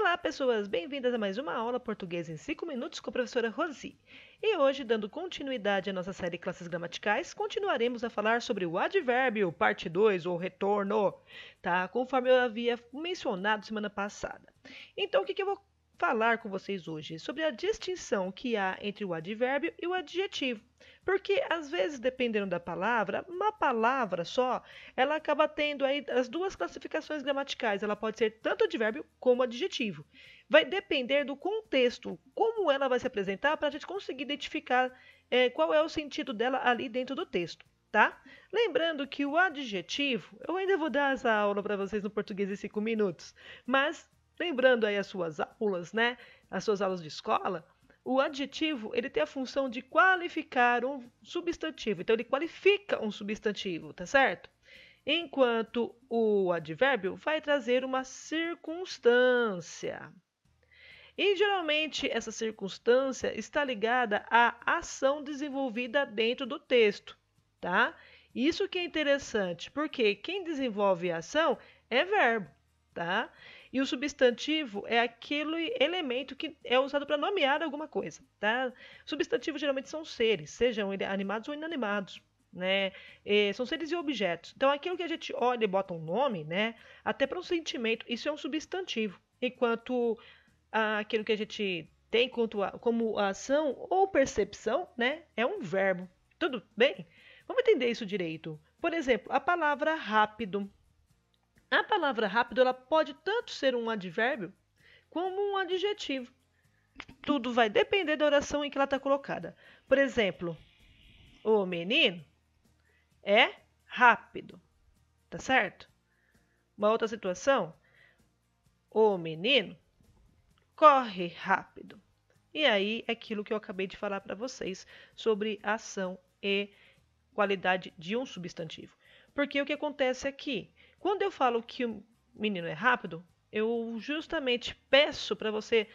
Olá, pessoas! Bem-vindas a mais uma aula Português em 5 Minutos com a professora Rosi. E hoje, dando continuidade à nossa série Classes Gramaticais, continuaremos a falar sobre o advérbio, parte 2, ou retorno, tá? Conforme eu havia mencionado semana passada. Então, o que, que eu vou falar com vocês hoje sobre a distinção que há entre o advérbio e o adjetivo. Porque às vezes, dependendo da palavra, uma palavra só, ela acaba tendo aí as duas classificações gramaticais, ela pode ser tanto advérbio como adjetivo. Vai depender do contexto, como ela vai se apresentar para a gente conseguir identificar é, qual é o sentido dela ali dentro do texto. Tá? Lembrando que o adjetivo, eu ainda vou dar essa aula para vocês no português em cinco minutos, mas Lembrando aí as suas aulas, né? As suas aulas de escola, o adjetivo ele tem a função de qualificar um substantivo. Então ele qualifica um substantivo, tá certo? Enquanto o advérbio vai trazer uma circunstância. E geralmente essa circunstância está ligada à ação desenvolvida dentro do texto, tá? Isso que é interessante, porque quem desenvolve a ação é verbo, tá? E o substantivo é aquele elemento que é usado para nomear alguma coisa. Tá? Substantivos geralmente são seres, sejam animados ou inanimados. Né? E é, são seres e objetos. Então, aquilo que a gente olha e bota um nome, né? até para um sentimento, isso é um substantivo. Enquanto aquilo que a gente tem como ação ou percepção né? é um verbo. Tudo bem? Vamos entender isso direito. Por exemplo, a palavra rápido. A palavra rápido ela pode tanto ser um advérbio como um adjetivo. Tudo vai depender da oração em que ela está colocada. Por exemplo, o menino é rápido, tá certo? Uma outra situação, o menino corre rápido. E aí, é aquilo que eu acabei de falar para vocês sobre ação e qualidade de um substantivo. Porque o que acontece aqui? Quando eu falo que o menino é rápido, eu justamente peço para você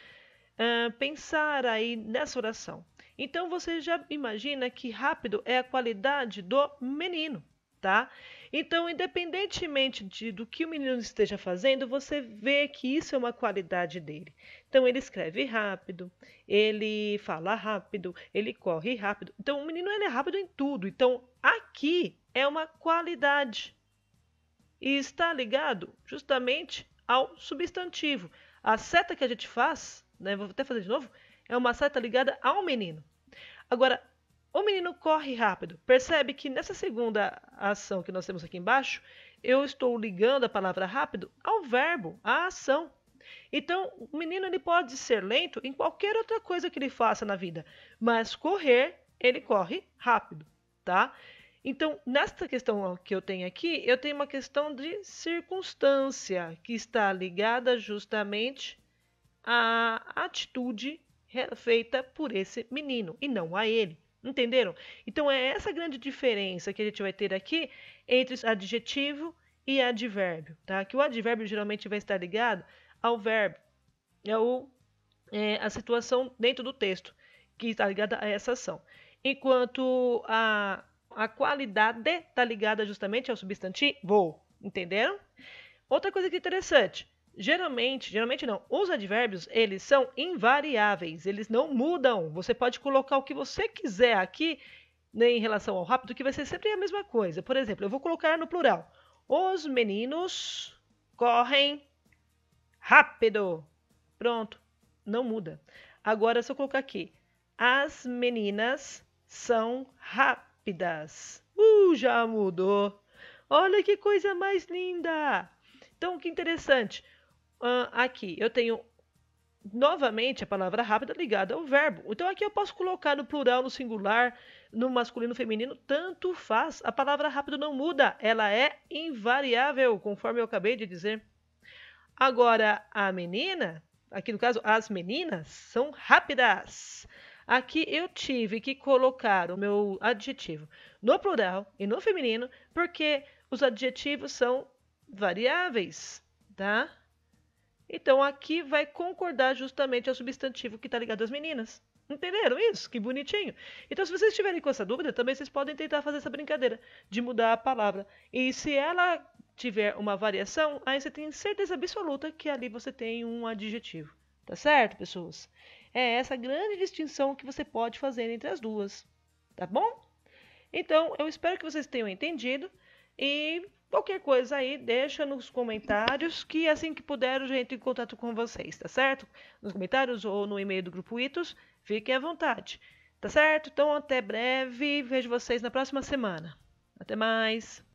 uh, pensar aí nessa oração. Então você já imagina que rápido é a qualidade do menino, tá? Então, independentemente de, do que o menino esteja fazendo, você vê que isso é uma qualidade dele. Então, ele escreve rápido, ele fala rápido, ele corre rápido. Então, o menino ele é rápido em tudo. Então, aqui é uma qualidade e está ligado justamente ao substantivo. A seta que a gente faz, né, vou até fazer de novo, é uma seta ligada ao menino. Agora, o menino corre rápido. Percebe que nessa segunda ação que nós temos aqui embaixo, eu estou ligando a palavra rápido ao verbo, à ação. Então, o menino ele pode ser lento em qualquer outra coisa que ele faça na vida, mas correr, ele corre rápido, tá? Então, nesta questão que eu tenho aqui, eu tenho uma questão de circunstância que está ligada justamente à atitude feita por esse menino e não a ele. Entenderam? Então, é essa grande diferença que a gente vai ter aqui entre adjetivo e advérbio, tá? Que o advérbio geralmente vai estar ligado ao verbo, ao, né? é, a situação dentro do texto que está ligada a essa ação. Enquanto a a qualidade está ligada justamente ao substantivo. Entenderam? Outra coisa que é interessante. Geralmente, geralmente não, os advérbios, eles são invariáveis, eles não mudam. Você pode colocar o que você quiser aqui né, em relação ao rápido, que vai ser sempre a mesma coisa. Por exemplo, eu vou colocar no plural. Os meninos correm rápido. Pronto, não muda. Agora, se eu colocar aqui, as meninas são rápidas rápidas. Uh, já mudou. Olha que coisa mais linda! Então, que interessante. Uh, aqui eu tenho novamente a palavra rápida ligada ao verbo. Então, aqui eu posso colocar no plural, no singular, no masculino, no feminino, tanto faz. A palavra rápido não muda, ela é invariável, conforme eu acabei de dizer. Agora, a menina, aqui no caso, as meninas, são rápidas. Aqui eu tive que colocar o meu adjetivo no plural e no feminino, porque os adjetivos são variáveis, tá? Então aqui vai concordar justamente ao substantivo que está ligado às meninas. Entenderam isso? Que bonitinho. Então, se vocês estiverem com essa dúvida, também vocês podem tentar fazer essa brincadeira de mudar a palavra. E se ela tiver uma variação, aí você tem certeza absoluta que ali você tem um adjetivo. Tá certo, pessoas? É essa grande distinção que você pode fazer entre as duas, tá bom? Então, eu espero que vocês tenham entendido e qualquer coisa aí, deixa nos comentários que assim que puder eu já entro em contato com vocês, tá certo? Nos comentários ou no e-mail do grupo Itos, fiquem à vontade, tá certo? Então, até breve, vejo vocês na próxima semana. Até mais!